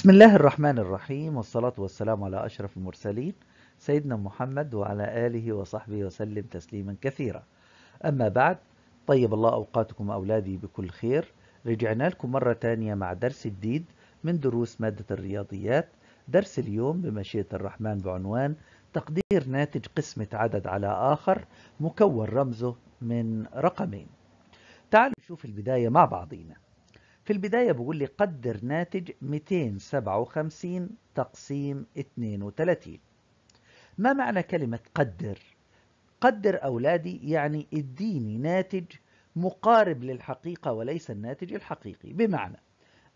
بسم الله الرحمن الرحيم والصلاة والسلام على أشرف المرسلين سيدنا محمد وعلى آله وصحبه وسلم تسليما كثيرا أما بعد طيب الله أوقاتكم أولادي بكل خير رجعنا لكم مرة تانية مع درس جديد من دروس مادة الرياضيات درس اليوم بمشيئة الرحمن بعنوان تقدير ناتج قسمة عدد على آخر مكون رمزه من رقمين تعالوا نشوف البداية مع بعضينا في البداية بقول لي قدر ناتج 257 تقسيم 32 ما معنى كلمة قدر؟ قدر أولادي يعني اديني ناتج مقارب للحقيقة وليس الناتج الحقيقي بمعنى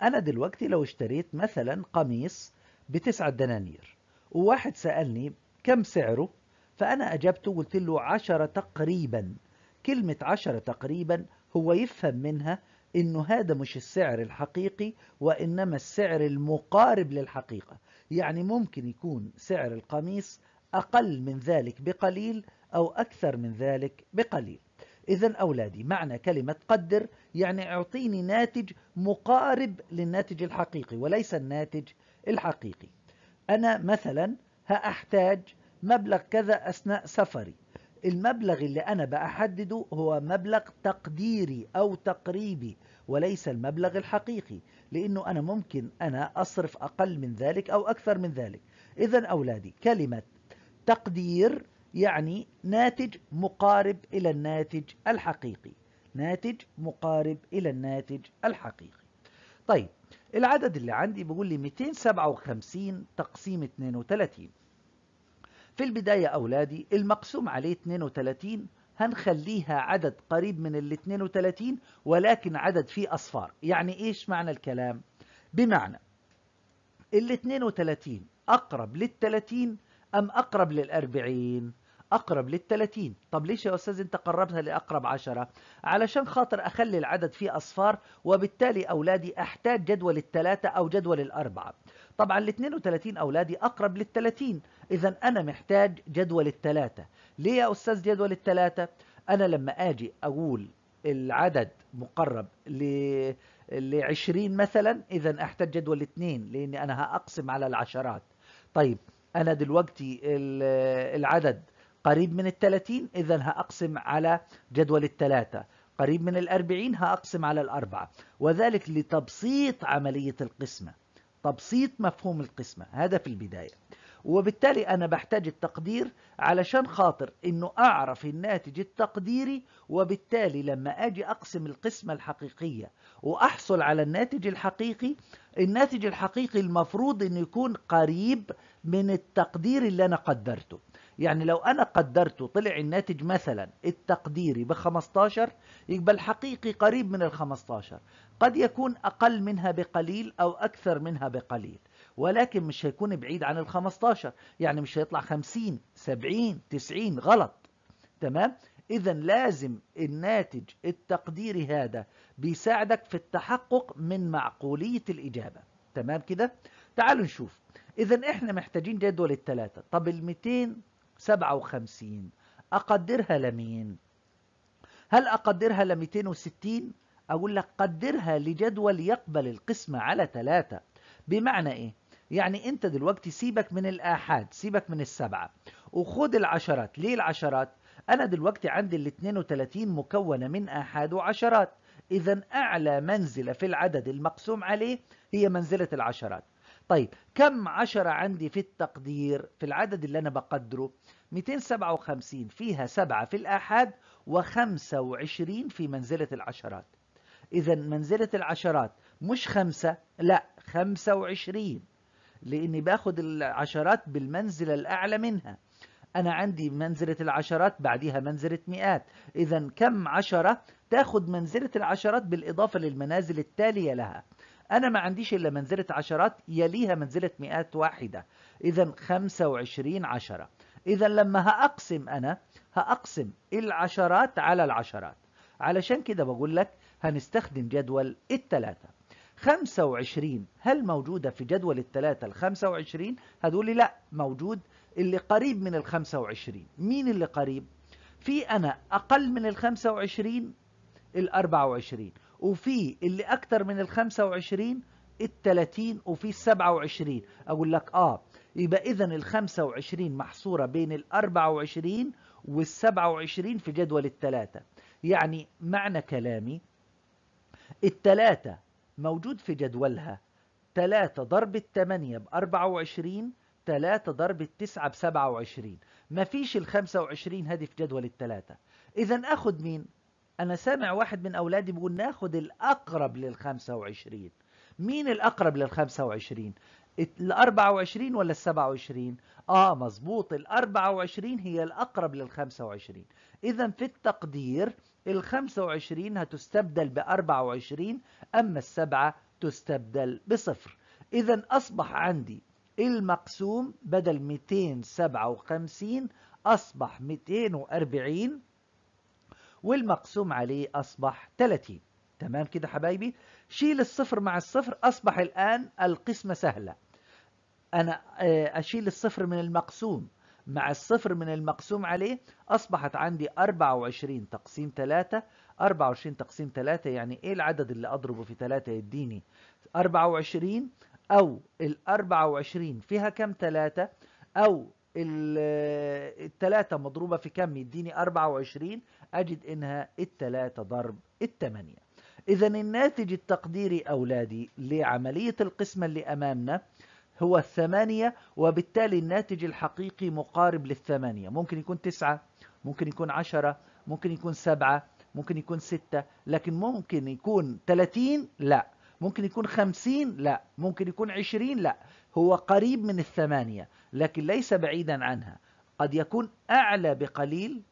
أنا دلوقتي لو اشتريت مثلا قميص بتسعة دنانير وواحد سألني كم سعره فأنا أجبته وقلت له عشرة تقريبا كلمة عشرة تقريبا هو يفهم منها انه هذا مش السعر الحقيقي وانما السعر المقارب للحقيقة يعني ممكن يكون سعر القميص اقل من ذلك بقليل او اكثر من ذلك بقليل إذا أولادي معنى كلمة قدر يعني اعطيني ناتج مقارب للناتج الحقيقي وليس الناتج الحقيقي أنا مثلا هأحتاج مبلغ كذا أثناء سفري المبلغ اللي أنا بحدده هو مبلغ تقديري أو تقريبي وليس المبلغ الحقيقي لأنه أنا ممكن أنا أصرف أقل من ذلك أو أكثر من ذلك إذا أولادي كلمة تقدير يعني ناتج مقارب إلى الناتج الحقيقي ناتج مقارب إلى الناتج الحقيقي طيب العدد اللي عندي بيقول لي 257 تقسيم 32 في البداية أولادي المقسوم عليه 32 هنخليها عدد قريب من ال 32 ولكن عدد فيه أصفار يعني إيش معنى الكلام؟ بمعنى ال 32 أقرب لل 30 أم أقرب لل 40 أقرب لل 30 طب ليش يا أستاذ أنت قربتها لأقرب 10 علشان خاطر أخلي العدد فيه أصفار وبالتالي أولادي أحتاج جدول الثلاثة أو جدول الأربعة طبعا ال 32 أولادي أقرب لل 30 إذا أنا محتاج جدول الثلاثة ليه يا أستاذ جدول الثلاثة؟ أنا لما أجي أقول العدد مقرب ل ل 20 مثلا إذا أحتاج جدول اثنين لأني أنا هأقسم على العشرات طيب أنا دلوقتي العدد قريب من ال 30 إذا هأقسم على جدول الثلاثة قريب من الأربعين هأقسم على الأربعة وذلك لتبسيط عملية القسمة تبسيط مفهوم القسمة هذا في البداية وبالتالي أنا بحتاج التقدير علشان خاطر إنه أعرف الناتج التقديري وبالتالي لما أجي أقسم القسمة الحقيقية وأحصل على الناتج الحقيقي الناتج الحقيقي المفروض إنه يكون قريب من التقدير اللي أنا قدرته يعني لو أنا قدرته طلع الناتج مثلا التقديري ب 15 يبقى الحقيقي قريب من ال 15 قد يكون أقل منها بقليل أو أكثر منها بقليل ولكن مش هيكون بعيد عن ال 15 يعني مش هيطلع 50 70 90 غلط تمام إذا لازم الناتج التقديري هذا بيساعدك في التحقق من معقولية الإجابة تمام كده؟ تعالوا نشوف إذا إحنا محتاجين جدول الثلاثة طب ال 200 سبعة وخمسين أقدرها لمين؟ هل أقدرها ل 260 أقول لك قدرها لجدول يقبل القسمة على ثلاثة بمعنى إيه؟ يعني أنت دلوقتي سيبك من الآحاد سيبك من السبعة وخد العشرات ليه العشرات؟ أنا دلوقتي عندي ال 32 مكونة من آحاد وعشرات إذا أعلى منزلة في العدد المقسوم عليه هي منزلة العشرات طيب كم عشرة عندي في التقدير في العدد اللي أنا بقدره 257 فيها 7 في الآحاد و25 في منزلة العشرات إذا منزلة العشرات مش خمسة لا 25 لأني باخد العشرات بالمنزلة الأعلى منها أنا عندي منزلة العشرات بعديها منزلة مئات إذا كم عشرة تاخد منزلة العشرات بالإضافة للمنازل التالية لها أنا ما عنديش إلا منزلة عشرات يليها منزلة مئات واحدة إذا 25 عشرة إذا لما هأقسم أنا هأقسم العشرات على العشرات علشان كده بقول لك هنستخدم جدول التلاتة 25 هل موجودة في جدول التلاتة ال 25 هتقول لي لا موجود اللي قريب من ال 25 مين اللي قريب في أنا أقل من ال 25 ال 24 وفي اللي اكتر من ال 25 ال 30 وفي ال 27 اقول لك اه يبقى اذا ال 25 محصوره بين ال 24 وال 27 في جدول الثلاثه يعني معنى كلامي الثلاثه موجود في جدولها 3 ضرب 8 ب 24 3 ضرب التسعة ب 27 ما فيش ال 25 هذه في جدول الثلاثة إذا أخذ مين؟ أنا سامع واحد من أولادي بيقول ناخد الأقرب لل 25 مين الأقرب لل 25 ال 24 ولا ال 27 آه مظبوط ال 24 هي الأقرب لل 25 إذا في التقدير ال 25 هتستبدل ب 24 أما السبعة تستبدل بصفر إذا أصبح عندي المقسوم بدل 257 أصبح 240 والمقسوم عليه أصبح 30 تمام كده حبايبي شيل الصفر مع الصفر أصبح الآن القسمة سهلة أنا آه، أشيل الصفر من المقسوم مع الصفر من المقسوم عليه أصبحت عندي 24 تقسيم 3 24 تقسيم 3 يعني إيه العدد اللي أضربه في 3 يديني 24 أو ال 24 فيها كم 3 أو التلاتة مضروبة في كم يديني 24 أجد إنها التلاتة ضرب التمانية إذا الناتج التقديري أولادي لعملية القسمة اللي أمامنا هو الثمانية وبالتالي الناتج الحقيقي مقارب للثمانية ممكن يكون تسعة ممكن يكون عشرة ممكن يكون سبعة ممكن يكون ستة لكن ممكن يكون تلاتين لا ممكن يكون خمسين لا ممكن يكون عشرين لا هو قريب من الثمانية لكن ليس بعيدا عنها قد يكون أعلى بقليل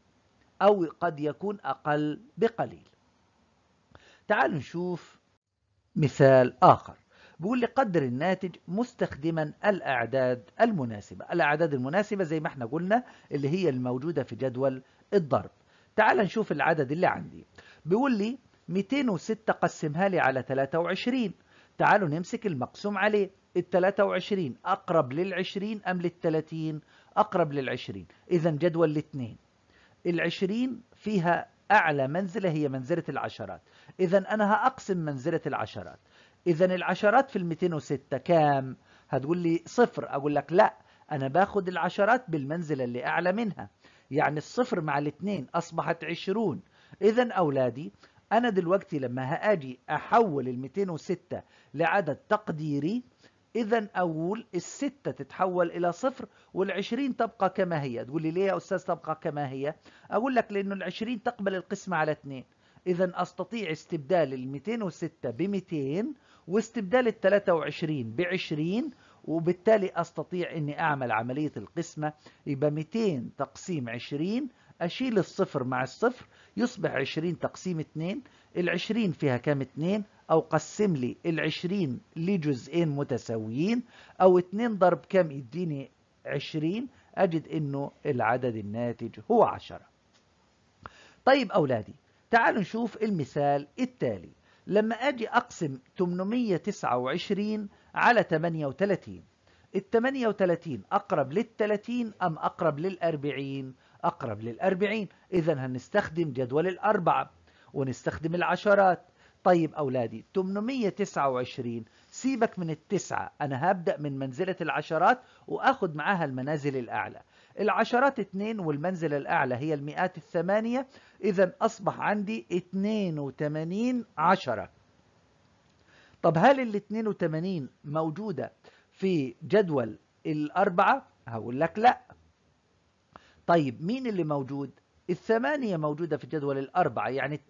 أو قد يكون أقل بقليل تعالوا نشوف مثال آخر بيقول لي قدر الناتج مستخدما الأعداد المناسبة الأعداد المناسبة زي ما احنا قلنا اللي هي الموجودة في جدول الضرب تعال نشوف العدد اللي عندي بيقول لي 206 قسمها لي على 23 تعالوا نمسك المقسوم عليه ال 23 أقرب لل 20 أم لل 30 أقرب لل 20 إذا جدول الاثنين ال 20 فيها أعلى منزلة هي منزلة العشرات إذا أنا هأقسم منزلة العشرات إذا العشرات في ال 206 كام؟ هتقول لي صفر أقول لك لا أنا باخد العشرات بالمنزلة اللي أعلى منها يعني الصفر مع الاثنين أصبحت 20 إذا أولادي أنا دلوقتي لما هاجي أحول ال 206 لعدد تقديري إذا أقول الستة تتحول إلى صفر والعشرين تبقى كما هي تقول لي ليه يا أستاذ تبقى كما هي أقول لك لأنه العشرين تقبل القسمة على اثنين إذا أستطيع استبدال ال 206 ب 200 واستبدال ال 23 ب 20 وبالتالي أستطيع أني أعمل عملية القسمة يبقى 200 تقسيم 20 أشيل الصفر مع الصفر يصبح 20 تقسيم 2 ال 20 فيها كام 2 أو قسم لي العشرين لجزئين متساويين أو اتنين ضرب كم يديني عشرين أجد إنه العدد الناتج هو عشرة طيب أولادي تعالوا نشوف المثال التالي لما أجي أقسم 829 على 38 ال 38 أقرب لل 30 أم أقرب لل 40 أقرب لل 40 إذا هنستخدم جدول الأربعة ونستخدم العشرات طيب أولادي 829 سيبك من التسعة أنا هبدأ من منزلة العشرات وأخد معاها المنازل الأعلى العشرات 2 والمنزل الأعلى هي المئات الثمانية إذا أصبح عندي 82 عشرة طب هل ال 82 موجودة في جدول الأربعة؟ هقول لك لا طيب مين اللي موجود؟ الثمانية موجودة في جدول الأربعة يعني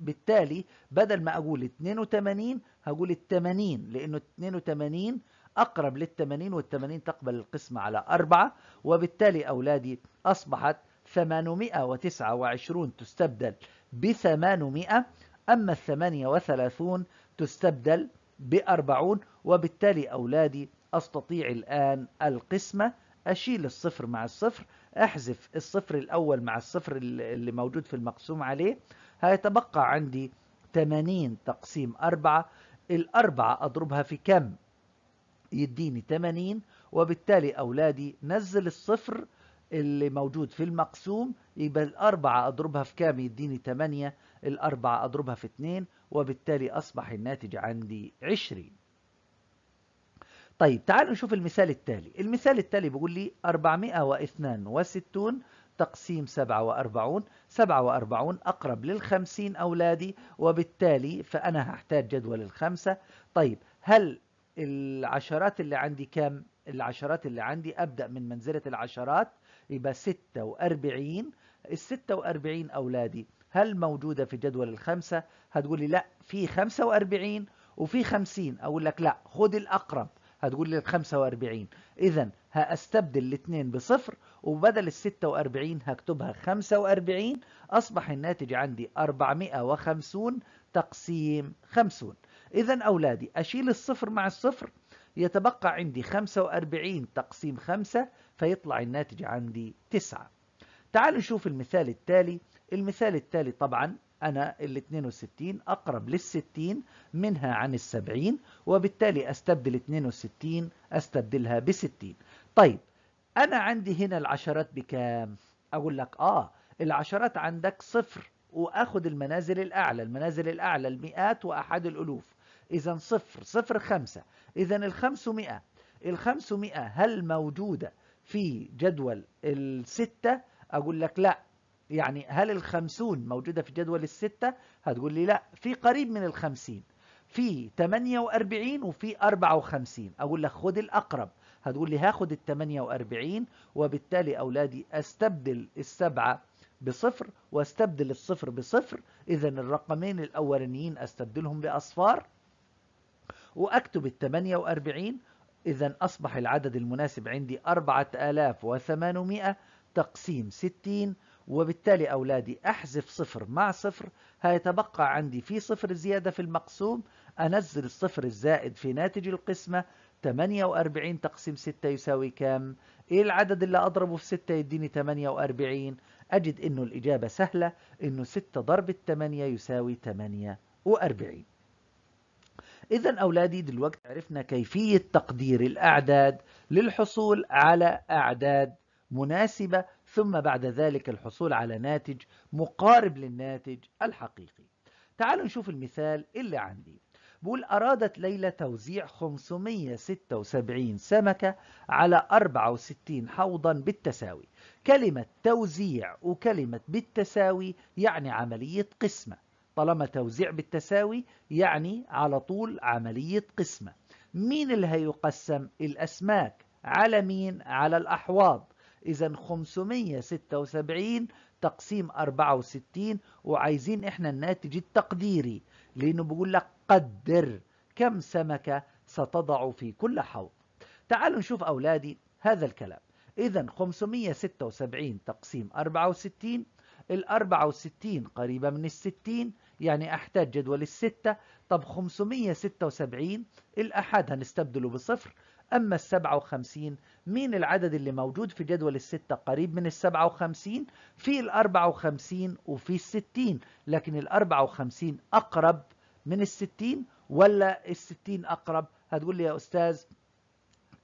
بالتالي بدل ما اقول 82 هقول 80 لانه 82 اقرب لل 80 وال 80 تقبل القسمة على 4 وبالتالي اولادي اصبحت 829 تستبدل ب 800 اما ال 38 تستبدل ب 40 وبالتالي اولادي استطيع الان القسمة اشيل الصفر مع الصفر احذف الصفر الاول مع الصفر اللي موجود في المقسوم عليه هيتبقى عندي 80 تقسيم 4 ال 4 أضربها في كم يديني 80 وبالتالي أولادي نزل الصفر اللي موجود في المقسوم يبقى الأربعة أضربها في كام يديني 8 الأربعة أضربها في 2 وبالتالي أصبح الناتج عندي 20 طيب تعالوا نشوف المثال التالي المثال التالي بيقول لي 462 تقسيم 47 47 أقرب للخمسين أولادي وبالتالي فأنا هحتاج جدول الخمسة طيب هل العشرات اللي عندي كام؟ العشرات اللي عندي أبدأ من منزلة العشرات يبقى 46 ال 46 أولادي هل موجودة في جدول الخمسة؟ هتقولي لا في 45 وفي 50 أقول لك لا خد الأقرب هتقول لي 45 إذا هأستبدل الاثنين بصفر وبدل الستة وأربعين هكتبها خمسة وأربعين أصبح الناتج عندي أربعمائة وخمسون تقسيم خمسون إذا أولادي أشيل الصفر مع الصفر يتبقى عندي 45 تقسيم 5 فيطلع الناتج عندي 9 تعالوا نشوف المثال التالي المثال التالي طبعا أنا ال 62 أقرب لل 60 منها عن ال 70 وبالتالي أستبدل 62 أستبدلها ب 60 طيب أنا عندي هنا العشرات بكام؟ أقول لك آه العشرات عندك صفر وأخذ المنازل الأعلى المنازل الأعلى المئات وأحد الألوف إذا صفر صفر خمسة إذا الخمسمائة الخمسمائة هل موجودة في جدول الستة؟ أقول لك لا يعني هل الخمسون موجودة في جدول الستة؟ هتقول لي لا في قريب من الخمسين في 48 وفي 54 أقول لك خد الأقرب هتقول لي هاخد ال 48 وبالتالي أولادي أستبدل السبعة بصفر واستبدل الصفر بصفر إذا الرقمين الأولانيين أستبدلهم بأصفار وأكتب ال 48 إذا أصبح العدد المناسب عندي 4800 تقسيم 60 وبالتالي أولادي أحذف صفر مع صفر هيتبقى عندي في صفر زيادة في المقسوم أنزل الصفر الزائد في ناتج القسمة 48 تقسيم 6 يساوي كام؟ ايه العدد اللي اضربه في 6 يديني 48 اجد انه الاجابة سهلة انه 6 ضرب 8 يساوي 48 اذا اولادي دلوقتي عرفنا كيفية تقدير الاعداد للحصول على اعداد مناسبة ثم بعد ذلك الحصول على ناتج مقارب للناتج الحقيقي تعالوا نشوف المثال اللي عندي بقول أرادت ليلى توزيع 576 سمكة على 64 حوضا بالتساوي كلمة توزيع وكلمة بالتساوي يعني عملية قسمة طالما توزيع بالتساوي يعني على طول عملية قسمة مين اللي هيقسم الأسماك على مين على الأحواض إذا 576 تقسيم 64 وعايزين إحنا الناتج التقديري لأنه بيقول لك قدر كم سمكة ستضع في كل حوض تعالوا نشوف أولادي هذا الكلام إذا 576 تقسيم 64 ال 64 قريبة من 60 يعني أحتاج جدول الستة طب 576 الأحد هنستبدله بصفر أما السبعة وخمسين مين العدد اللي موجود في جدول الستة قريب من السبعة وخمسين في الأربعة وخمسين وفي الستين لكن الأربعة وخمسين أقرب من الستين ولا الستين أقرب هتقول لي يا أستاذ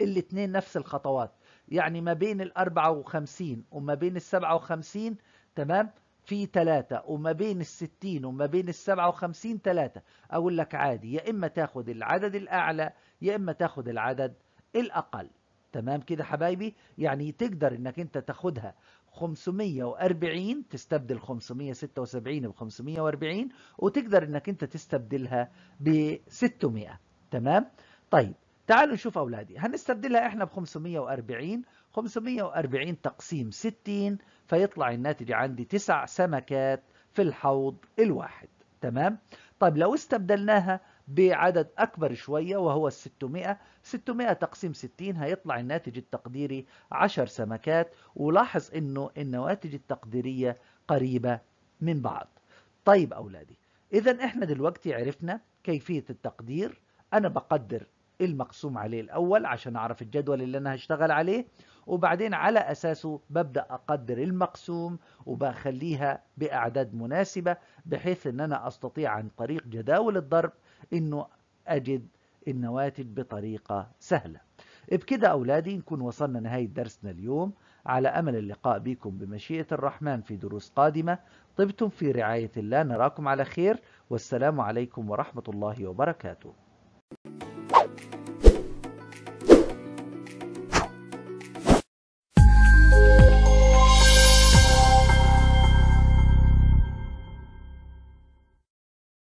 الاثنين نفس الخطوات يعني ما بين الأربعة وخمسين وما بين السبعة وخمسين تمام في ثلاثة وما بين الستين وما بين السبعة وخمسين ثلاثة أقول لك عادي يا إما تاخد العدد الأعلى يا إما تاخد العدد الأقل تمام كده حبايبي يعني تقدر إنك أنت تاخدها 540 تستبدل 576 ب 540 وتقدر إنك أنت تستبدلها ب 600 تمام طيب تعالوا نشوف أولادي هنستبدلها إحنا ب 540 540 تقسيم 60 فيطلع الناتج عندي تسع سمكات في الحوض الواحد تمام طيب لو استبدلناها بعدد أكبر شوية وهو الستمائة 600 600 تقسيم 60 هيطلع الناتج التقديري 10 سمكات ولاحظ إنه النواتج التقديرية قريبة من بعض طيب أولادي إذا إحنا دلوقتي عرفنا كيفية التقدير أنا بقدر المقسوم عليه الأول عشان أعرف الجدول اللي أنا هشتغل عليه وبعدين على أساسه ببدأ أقدر المقسوم وبخليها بأعداد مناسبة بحيث أن أنا أستطيع عن طريق جداول الضرب أنه أجد النواتج بطريقة سهلة بكده أولادي نكون وصلنا نهاية درسنا اليوم على أمل اللقاء بكم بمشيئة الرحمن في دروس قادمة طبتم في رعاية الله نراكم على خير والسلام عليكم ورحمة الله وبركاته